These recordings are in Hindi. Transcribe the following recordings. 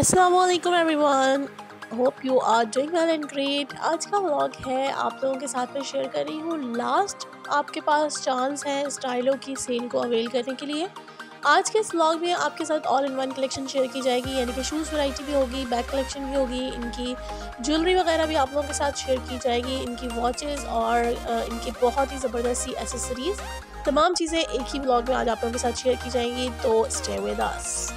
असलम वन hope you are doing well and great आज का व्लॉग है आप लोगों के साथ में शेयर कर रही हूँ लास्ट आपके पास चांस है स्टाइलों की सेल को अवेल करने के लिए आज के इस व्लॉग में आपके साथ all in one collection share की जाएगी यानी कि शूज़ वैरायटी भी होगी बैग कलेक्शन भी होगी इनकी ज्वेलरी वगैरह भी आप लोगों के साथ शेयर की जाएगी इनकी वॉचेस और uh, इनकी बहुत ही ज़बरदस्त सी एसेसरीज़ तमाम चीज़ें एक ही ब्लॉग में आज आप लोगों के साथ शेयर की जाएंगी तो स्टे विद अस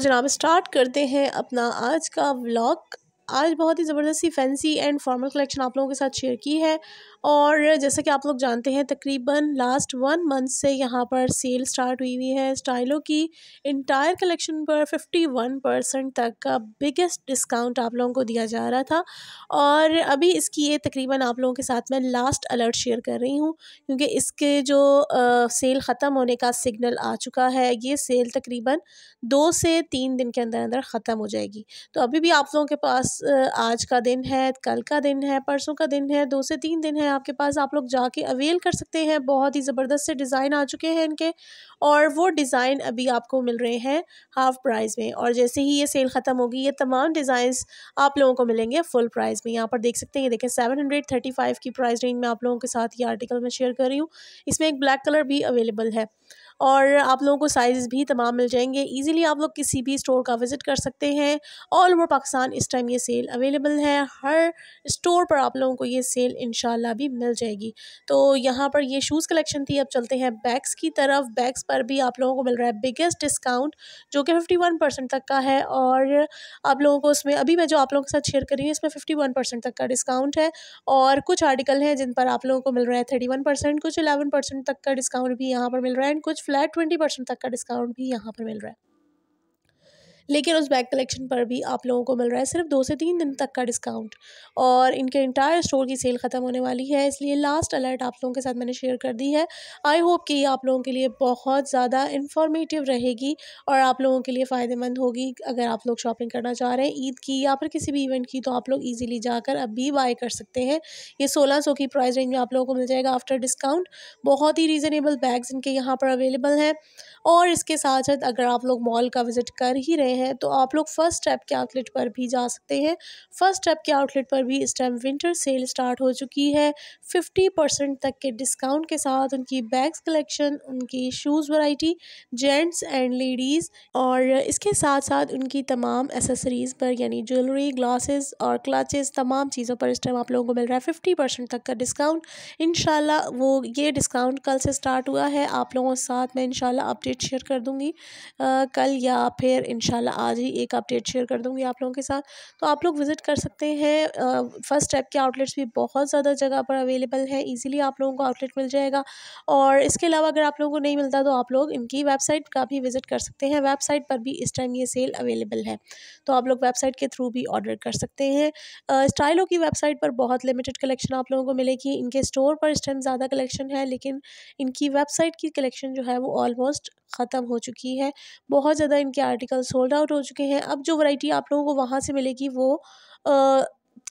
जनाब स्टार्ट करते हैं अपना आज का व्लॉग आज बहुत ही ज़बरदस्ती फैंसी एंड फॉर्मल कलेक्शन आप लोगों के साथ शेयर की है और जैसा कि आप लोग जानते हैं तकरीबन लास्ट वन मंथ से यहाँ पर सेल स्टार्ट हुई हुई है स्टाइलों की इंटायर कलेक्शन पर फिफ्टी वन परसेंट तक का बिगेस्ट डिस्काउंट आप लोगों को दिया जा रहा था और अभी इसकी ये तकरीबन आप लोगों के साथ मैं लास्ट अलर्ट शेयर कर रही हूँ क्योंकि इसके जो आ, सेल ख़त्म होने का सिग्नल आ चुका है ये सेल तकरीबन दो से तीन दिन के अंदर अंदर ख़त्म हो जाएगी तो अभी भी आप लोगों के पास आज का दिन है कल का दिन है परसों का दिन है दो से तीन दिन है आपके पास आप लोग जाके अवेल कर सकते हैं बहुत ही ज़बरदस्त से डिज़ाइन आ चुके हैं इनके और वो डिज़ाइन अभी आपको मिल रहे हैं हाफ़ प्राइस में और जैसे ही ये सेल ख़त्म होगी ये तमाम डिज़ाइंस आप लोगों को मिलेंगे फुल प्राइस में यहाँ पर देख सकते हैं ये देखें सेवन हंड्रेड थर्टी फाइव की प्राइस रेंज में आप लोगों के साथ ये आर्टिकल मैं शेयर कर रही हूँ इसमें एक ब्लैक कलर भी अवेलेबल है और आप लोगों को साइज़ भी तमाम मिल जाएंगे ईज़िली आप लोग किसी भी स्टोर का विज़िट कर सकते हैं ऑल ओवर पाकिस्तान इस टाइम ये सेल अवेलेबल है हर स्टोर पर आप लोगों को ये सेल इन भी मिल जाएगी तो यहाँ पर ये शूज़ कलेक्शन थी अब चलते हैं बैग्स की तरफ बैग्स पर भी आप लोगों को मिल रहा है बिगेस्ट डिस्काउंट जो कि फिफ्टी वन परसेंट तक का है और आप लोगों को उसमें अभी मैं जो आप लोगों के साथ शेयर कर रही हूँ इसमें फिफ्टी वन परसेंट तक का डिस्काउंट है और कुछ आर्टिकल हैं जिन पर आप लोगों को मिल रहा है थर्टी वन परसेंट कुछ अलेवन परसेंट तक का डिस्काउंट भी यहाँ पर मिल रहा है एंड कुछ फ्लैट ट्वेंटी परसेंट तक का डिस्काउंट भी यहाँ पर मिल रहा है लेकिन उस बैग कलेक्शन पर भी आप लोगों को मिल रहा है सिर्फ दो से तीन दिन तक का डिस्काउंट और इनके इंटायर स्टोर की सेल ख़त्म होने वाली है इसलिए लास्ट अलर्ट आप लोगों के साथ मैंने शेयर कर दी है आई होप कि आप लोगों के लिए बहुत ज़्यादा इन्फॉर्मेटिव रहेगी और आप लोगों के लिए फ़ायदेमंद होगी अगर आप लोग शॉपिंग करना चाह रहे हैं ईद की या फिर किसी भी इवेंट की तो आप लोग ईजिली जाकर अब भी बाय कर सकते हैं ये सोलह सौ की प्राइस रेंज में आप लोगों को मिल जाएगा आफ्टर डिस्काउंट बहुत ही रीज़नेबल बैग्स इनके यहाँ पर अवेलेबल हैं और इसके साथ साथ अगर आप लोग मॉल का विज़िट कर ही रहे हैं तो आप लोग फर्स्ट स्टेप के आउटलेट पर भी जा सकते हैं फर्स्ट स्टेप के आउटलेट पर भी इस टाइम विंटर सेल स्टार्ट हो चुकी है फिफ्टी परसेंट तक के डिस्काउंट के साथ उनकी बैग्स कलेक्शन उनकी shoes variety gents and ladies और इसके साथ साथ उनकी तमाम एसेसरीज़ पर यानी ज्वेलरी ग्लासेस और क्लचेस तमाम चीज़ों पर इस टाइम आप लोगों को मिल रहा है फिफ्टी परसेंट तक का डिस्काउंट इन वो ये डिस्काउंट कल से स्टार्ट हुआ है आप लोगों के साथ मैं इन अपडेट शेयर कर दूँगी कल या फिर इनशाला आज ही एक अपडेट शेयर कर दूँगी आप लोगों के साथ तो आप लोग विज़िट कर सकते हैं फर्स्ट स्टेप के आउटलेट्स भी बहुत ज़्यादा जगह पर अवेलेबल है ईजिली आप लोगों को आउटलेट मिल जाएगा और इसके अलावा अगर आप लोगों को नहीं मिलता तो आप लोग इनकी वेबसाइट का भी विज़िट कर सकते हैं वेबसाइट पर भी इस टाइम ये सेल अवेलेबल है तो आप लोग वेबसाइट के थ्रू भी ऑर्डर कर सकते हैं स्टाइलो की वेबसाइट पर बहुत लिमिटेड कलेक्शन आप लोगों को मिलेगी इनके स्टोर पर इस टाइम ज़्यादा कलेक्शन है लेकिन इनकी वेबसाइट की कलेक्शन जो है वो ऑलमोस्ट ख़त्म हो चुकी है बहुत ज़्यादा इनके आर्टिकल सोल्ड आउट हो चुके हैं अब जो वैरायटी आप लोगों को वहाँ से मिलेगी वो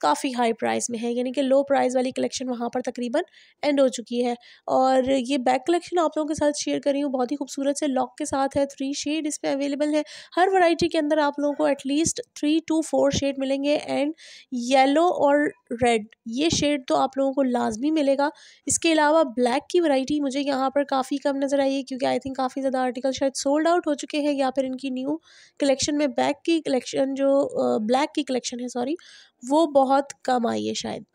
काफ़ी हाई प्राइस में है यानी कि लो प्राइस वाली कलेक्शन वहाँ पर तकरीबन एंड हो चुकी है और ये बैक कलेक्शन आप लोगों के साथ शेयर कर रही हूँ बहुत ही खूबसूरत से लॉक के साथ है थ्री शेड इसमें अवेलेबल है हर वैरायटी के अंदर आप लोगों को at least three two four shade मिलेंगे एंड येलो और रेड ये शेड तो आप लोगों को लाजमी मिलेगा इसके अलावा ब्लैक की वैरायटी मुझे यहाँ पर काफ़ी कम नज़र आई है क्योंकि आई थिंक काफ़ी ज़्यादा आर्टिकल शायद सोल्ड आउट हो चुके हैं या फिर इनकी न्यू कलेक्शन में बैक की कलेक्शन जो ब्लैक की कलेक्शन है सॉरी वो बहुत कम आई है शायद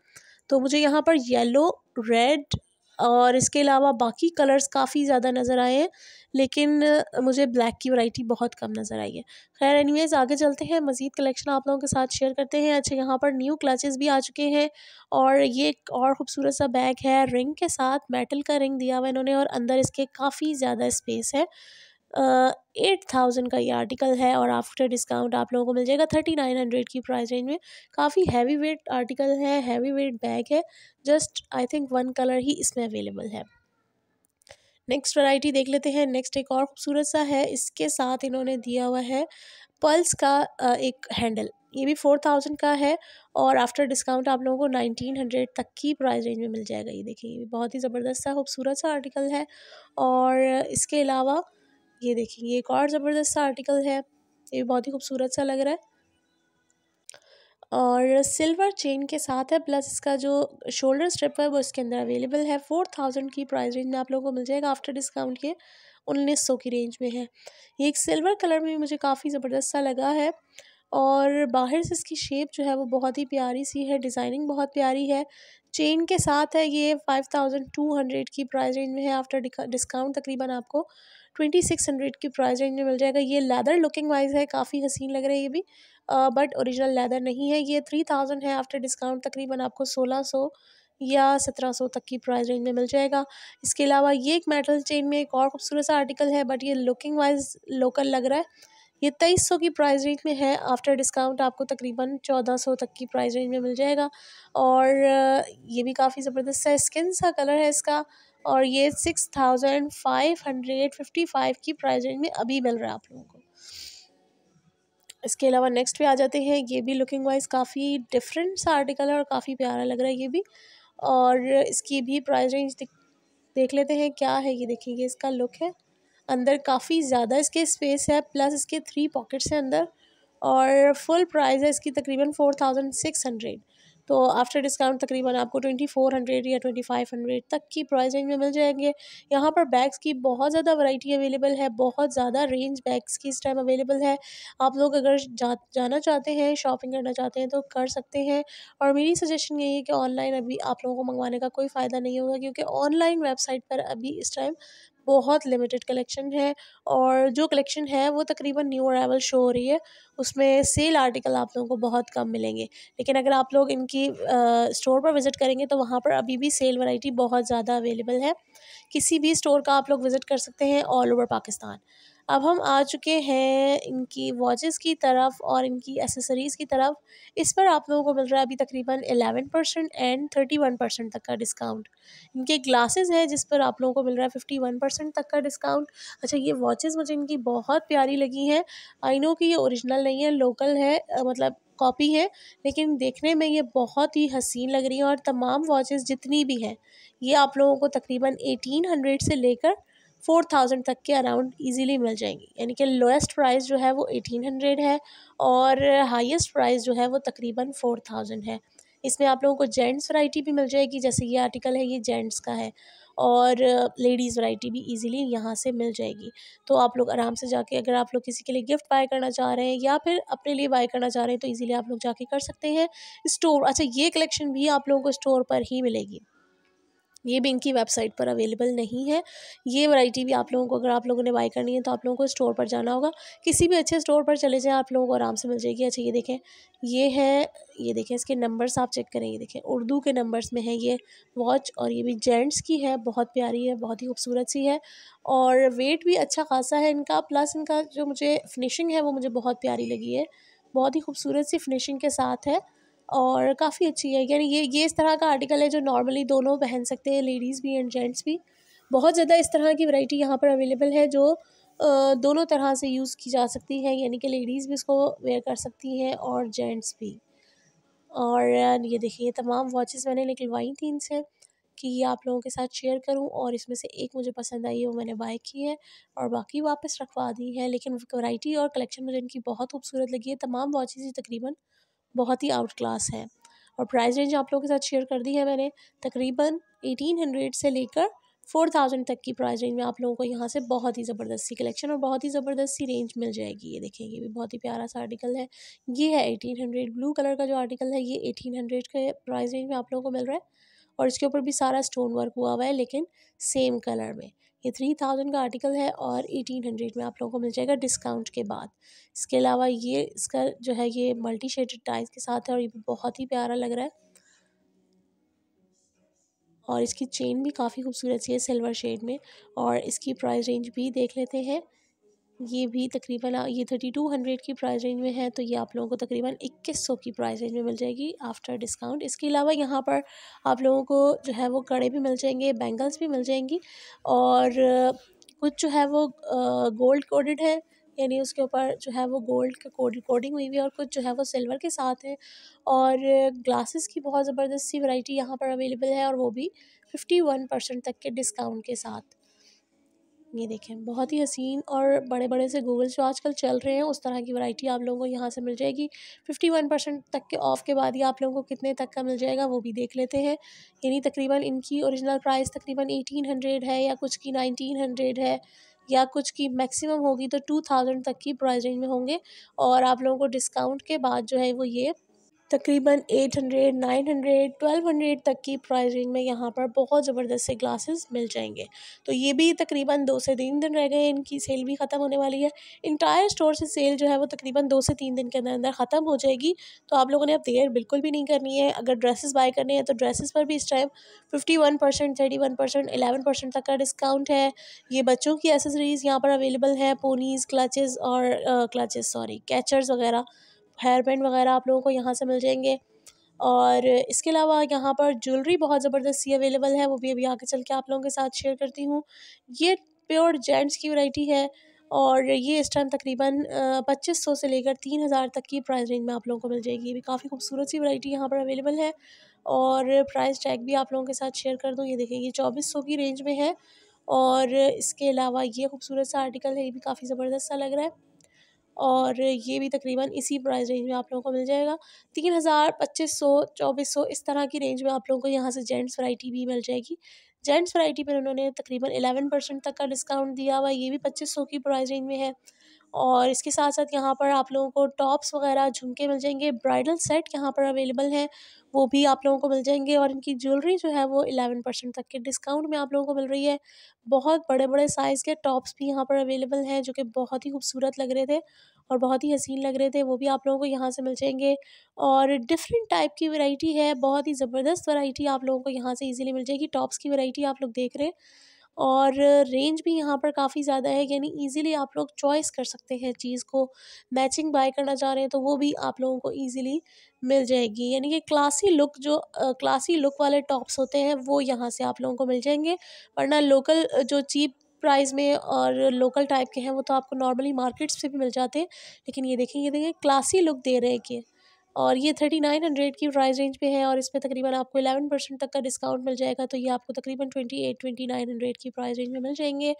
तो मुझे यहाँ पर येलो रेड और इसके अलावा बाकी कलर्स काफ़ी ज़्यादा नज़र आए हैं लेकिन मुझे ब्लैक की वैरायटी बहुत कम नज़र आई है खैर एनीवेज़ आगे चलते हैं मज़ीद कलेक्शन आप लोगों के साथ शेयर करते हैं अच्छा यहाँ पर न्यू क्लचेस भी आ चुके हैं और ये एक और ख़ूबसूरत सा बैग है रिंग के साथ मेटल का रिंग दिया हुआ इन्होंने और अंदर इसके काफ़ी ज़्यादा स्पेस है एट थाउजेंड का ये आर्टिकल है और आफ्टर डिस्काउंट आप लोगों को मिल जाएगा थर्टी नाइन हंड्रेड की प्राइस रेंज में काफ़ी हैवी वेट आर्टिकल है हैवी वेट बैग है just I think one colour ही इसमें अवेलेबल है नेक्स्ट वैरायटी देख लेते हैं नेक्स्ट एक और खूबसूरत सा है इसके साथ इन्होंने दिया हुआ है पल्स का एक हैंडल ये भी फोर थाउजेंड का है और आफ्टर डिस्काउंट आप लोगों को नाइनटीन हंड्रेड तक की प्राइस रेंज में मिल जाएगा ये देखिए ये बहुत ही ज़बरदस्त सा खूबसूरत सा आर्टिकल है और इसके अलावा ये देखेंगे एक और ज़बरदस्त सा आर्टिकल है ये बहुत ही खूबसूरत सा लग रहा है और सिल्वर चेन के साथ है प्लस इसका जो शोल्डर स्ट्रिप है वो इसके अंदर अवेलेबल है फोर थाउजेंड की प्राइस रेंज में आप लोगों को मिल जाएगा आफ्टर डिस्काउंट के उन्नीस सौ की रेंज में है ये एक सिल्वर कलर में मुझे काफ़ी ज़बरदस्त सा लगा है और बाहर से इसकी शेप जो है वो बहुत ही प्यारी सी है डिज़ाइनिंग बहुत प्यारी है चेन के साथ है ये फाइव थाउजेंड टू हंड्रेड की प्राइस रेंज में है आफ्टर डिस्काउंट तकरीबन आपको ट्वेंटी सिक्स हंड्रेड की प्राइस रेंज में मिल जाएगा ये लेदर लुकिंग वाइज है काफ़ी हसीन लग रहा है ये भी बट ओरिजिनल लेदर नहीं है ये थ्री थाउजेंड है आफ्टर डिस्काउंट तकरीबन आपको सोलह सौ या सत्रह सौ तक की प्राइस रेंज में मिल जाएगा इसके अलावा ये एक मेटल चेन में एक और खूबसूरत सा आर्टिकल है बट ये लुकिंग वाइज लोकल लग रहा है ये तेईस सौ की प्राइस रेंज में है आफ्टर डिस्काउंट आपको तकरीबन चौदह सौ तक की प्राइस रेंज में मिल जाएगा और ये भी काफ़ी ज़बरदस्त है स्किन सा कलर है इसका और ये six thousand five hundred fifty five की प्राइस रेंज में अभी मिल रहा है आप लोगों को इसके अलावा नेक्स्ट पे आ जाते हैं ये भी लुकिंग वाइज काफ़ी डिफरेंट सा आर्टिकल है और काफ़ी प्यारा लग रहा है ये भी और इसकी भी प्राइस रेंज देख लेते हैं क्या है ये देखिए इसका लुक है अंदर काफ़ी ज़्यादा इसके स्पेस है प्लस इसके थ्री पॉकेट्स हैं अंदर और फुल प्राइस है इसकी तकरीबन फोर थाउजेंड सिक्स हंड्रेड तो आफ्टर डिस्काउंट तकरीबन आपको ट्वेंटी फोर हंड्रेड या ट्वेंटी फाइव हंड्रेड तक की प्राइस रेंज में मिल जाएंगे यहाँ पर बैग्स की बहुत ज़्यादा वैरायटी अवेलेबल है बहुत ज़्यादा रेंज बैग्स की इस टाइम अवेलेबल है आप लोग अगर जा, जाना चाहते हैं शॉपिंग करना चाहते हैं तो कर सकते हैं और मेरी सजेशन यही है कि ऑनलाइन अभी आप लोगों को मंगवाने का कोई फ़ायदा नहीं होगा क्योंकि ऑनलाइन वेबसाइट पर अभी इस टाइम बहुत लिमिटेड कलेक्शन है और जो कलेक्शन है वो तकरीबन न्यू अरावल शो हो रही है उसमें सेल आर्टिकल आप लोगों को बहुत कम मिलेंगे लेकिन अगर आप लोग इनकी स्टोर पर विज़िट करेंगे तो वहाँ पर अभी भी सेल वैरायटी बहुत ज़्यादा अवेलेबल है किसी भी स्टोर का आप लोग विज़िट कर सकते हैं ऑल ओवर पाकिस्तान अब हम आ चुके हैं इनकी वॉचेस की तरफ और इनकी एसेसरीज़ की तरफ इस पर आप लोगों को मिल रहा है अभी तकरीबन eleven percent and thirty one percent तक का डिस्काउंट इनके ग्लासेस हैं जिस पर आप लोगों को मिल रहा है फिफ्टी वन परसेंट तक का डिस्काउंट अच्छा ये वॉचेस मुझे इनकी बहुत प्यारी लगी हैं आई नो कि ये औरिजिनल नहीं है लोकल है मतलब कॉपी है लेकिन देखने में ये बहुत ही हसीन लग रही है और तमाम वॉचेस जितनी भी हैं ये आप लोगों को तकरीबन एटीन हंड्रेड से लेकर फोर थाउजेंड तक के अराउंड इजीली मिल जाएंगी यानी कि लोएस्ट प्राइस जो है वो एटीन हंड्रेड है और हाईएस्ट प्राइस जो है वो तकरीबन फोर थाउजेंड है इसमें आप लोगों को जेंट्स वैरायटी भी मिल जाएगी जैसे ये आर्टिकल है ये जेंट्स का है और लेडीज़ वैरायटी भी इजीली यहाँ से मिल जाएगी तो आप लोग आराम से जाके अगर आप लोग किसी के लिए गिफ्ट बाय करना चाह रहे हैं या फिर अपने लिए बाय करना चाह रहे हैं तो इजीली आप लोग जाके कर सकते हैं स्टोर अच्छा ये कलेक्शन भी आप लोगों को स्टोर पर ही मिलेगी ये भी इनकी वेबसाइट पर अवेलेबल नहीं है ये वैरायटी भी आप लोगों को अगर आप लोगों ने बाई करनी है तो आप लोगों को स्टोर पर जाना होगा किसी भी अच्छे स्टोर पर चले जाएं आप लोगों को आराम से मिल जाएगी अच्छा ये देखें ये है ये देखें इसके नंबर्स आप चेक करें ये देखें उर्दू के नंबर्स में है ये वॉच और ये भी जेंट्स की है बहुत प्यारी है बहुत ही खूबसूरत सी है और वेट भी अच्छा खासा है इनका प्लस इनका जो मुझे फिनिशिंग है वो मुझे बहुत प्यारी लगी है बहुत ही खूबसूरत सी फिनिशिंग के साथ है और काफ़ी अच्छी है यानी ये ये इस तरह का आर्टिकल है जो नॉर्मली दोनों पहन सकते हैं लेडीज़ भी एंड जेंट्स भी बहुत ज़्यादा इस तरह की वैरायटी यहाँ पर अवेलेबल है जो दोनों तरह से यूज़ की जा सकती है यानी कि लेडीज़ भी इसको वेयर कर सकती हैं और जेंट्स भी और ये देखिए तमाम वॉचेस मैंने निकलवाई थी इनसे कि ये आप लोगों के साथ शेयर करूं और इसमें से एक मुझे पसंद आई है वो मैंने बाय की है और बाकी वापस रखवा दी है लेकिन वैरायटी और कलेक्शन मुझे इनकी बहुत खूबसूरत लगी है तमाम वॉचेज़ ही तकरीबन बहुत ही आउट क्लास है और प्राइस रेंज आप लोगों के साथ शेयर कर दी है मैंने तकरीबन एटीन हंड्रेड से लेकर फोर थाउजेंड तक की प्राइस रेंज में आप लोगों को यहाँ से बहुत ही ज़बरदस्त सी कलेक्शन और बहुत ही ज़बरदस्त सी रेंज मिल जाएगी ये देखें ये भी बहुत ही प्यारा सा आर्टिकल है ये है एटीन हंड्रेड ब्लू कलर का जो आर्टिकल है ये एटीन हंड्रेड के प्राइस रेंज में आप लोगों को मिल रहा है और इसके ऊपर भी सारा स्टोन वर्क हुआ हुआ है लेकिन सेम कलर में ये थ्री थाउजेंड का आर्टिकल है और एटीन हंड्रेड में आप लोगों को मिल जाएगा डिस्काउंट के बाद इसके अलावा ये इसका जो है ये मल्टी शेडेड टाइज के साथ है और ये भी बहुत ही प्यारा लग रहा है और इसकी चेन भी काफ़ी खूबसूरत सी है सिल्वर शेड में और इसकी प्राइस रेंज भी देख लेते हैं ये भी तकरीबन ये थर्टी टू हंड्रेड की प्राइस रेंज में है तो ये आप लोगों को तकरीबन इक्कीस सौ की प्राइस रेंज में मिल जाएगी आफ्टर डिस्काउंट इसके अलावा यहाँ पर आप लोगों को जो है वो कड़े भी मिल जाएंगे बैंगल्स भी मिल जाएंगी और कुछ जो है वो गोल्ड कोडेड है यानी उसके ऊपर जो है वो गोल्ड का कोड कोडिंग हुई हुई है और कुछ जो है वो सिल्वर के साथ है और ग्लासेस की बहुत ज़बरदस्त सी वैरायटी यहाँ पर अवेलेबल है और वो भी फिफ्टी वन परसेंट तक के डिस्काउंट के साथ ये देखें बहुत ही हसीन और बड़े बड़े से गूगल्स जो आजकल चल रहे हैं उस तरह की वैरायटी आप लोगों को यहाँ से मिल जाएगी फिफ्टी वन परसेंट तक के ऑफ़ के बाद ही आप लोगों को कितने तक का मिल जाएगा वो भी देख लेते हैं यानी तकरीबन इनकी ओरिजिनल प्राइस तकरीबन एटीन हंड्रेड है या कुछ की नाइनटीन हंड्रेड है या कुछ की मैक्सिमम होगी तो टू थाउजेंड तक की प्राइस रेंज में होंगे और आप लोगों को डिस्काउंट के बाद जो है वो ये तकरीबन 800, 900, 1200 तक की प्राइस रेंज में यहाँ पर बहुत ज़बरदस्त से ग्लासेस मिल जाएंगे तो ये भी तकरीबन दो से तीन दिन रह गए इनकी सेल भी ख़त्म होने वाली है इंटायर स्टोर से सेल जो है वो तकरीबन दो से तीन दिन के अंदर अंदर ख़त्म हो जाएगी तो आप लोगों ने अब देर बिल्कुल भी नहीं करनी है अगर ड्रेसेस बाय करने हैं तो ड्रेसेस पर भी इस time fifty one percent thirty one percent eleven percent तक का डिस्काउंट है ये बच्चों की एसेसरीज़ यहाँ पर अवेलेबल है पोनीज़ क्लचेज़ और क्लचेज़ सॉरी कैचर्स वगैरह हेयर बैंड वगैरह आप लोगों को यहाँ से मिल जाएंगे और इसके अलावा यहाँ पर ज्वेलरी बहुत ज़बरदस्त सी अवेलेबल है वो भी अभी आगे चल के आप लोगों के साथ शेयर करती हूँ ये प्योर जेंट्स की वैरायटी है और ये इस टाइम तकरीबन पच्चीस सौ से लेकर तीन हज़ार तक की प्राइस रेंज में आप लोगों को मिल जाएगी ये भी काफ़ी खूबसूरत सी वैरायटी यहाँ पर अवेलेबल है और प्राइस टैग भी आप लोगों के साथ शेयर कर दूँ ये देखें ये चौबीस सौ की रेंज में है और इसके अलावा ये खूबसूरत सा आर्टिकल है ये भी काफ़ी ज़बरदस्त सा लग रहा है और ये भी तकरीबन इसी प्राइस रेंज में आप लोगों को मिल जाएगा तीन हज़ार पच्चीस सौ चौबीस सौ इस तरह की रेंज में आप लोगों को यहाँ से जेंट्स वैरायटी भी मिल जाएगी जेंट्स वैरायटी पर उन्होंने तकरीबन एलेवन परसेंट तक का डिस्काउंट दिया हुआ ये भी पच्चीस सौ की प्राइस रेंज में है और इसके साथ साथ यहाँ पर आप लोगों को टॉप्स वगैरह झुमके मिल जाएंगे ब्राइडल सेट यहाँ पर अवेलेबल है वो भी आप लोगों को मिल जाएंगे और इनकी ज्वेलरी जो है वो एलेवन परसेंट तक के डिस्काउंट में आप लोगों को मिल रही है बहुत बड़े बड़े साइज़ के टॉप्स भी यहाँ पर अवेलेबल हैं जो कि बहुत ही खूबसूरत लग रहे थे और बहुत ही हसीन लग रहे थे वो भी आप लोगों को यहाँ से मिल जाएंगे और डिफरेंट टाइप की वैराइटी है बहुत ही ज़बरदस्त वैराइटी आप लोगों को यहाँ से ईजिली मिल जाएगी टॉप्स की वैराइटी आप लोग देख रहे हैं और रेंज भी यहाँ पर काफ़ी ज़्यादा है यानी ईज़िली आप लोग चॉइस कर सकते हैं चीज़ को मैचिंग बाय करना चाह रहे हैं तो वो भी आप लोगों को ईज़िली मिल जाएगी यानी कि क्लासी लुक जो क्लासी लुक वाले टॉप्स होते हैं वो यहाँ से आप लोगों को मिल जाएंगे वरना लोकल जो चीप प्राइस में और लोकल टाइप के हैं वो तो आपको नॉर्मली मार्केट्स से भी मिल जाते हैं लेकिन ये देखें ये देखें क्लासी लुक दे रहे हैं कि और ये थर्टी नाइन हंड्रेड की प्राइस रेंज पे है और पर तकरीबन आपको एलेवन परसेंट तक का डिस्काउंट मिल जाएगा तो ये आपको तकरीबन twenty eight twenty nine hundred की प्राइस रेंज में मिल जाएंगे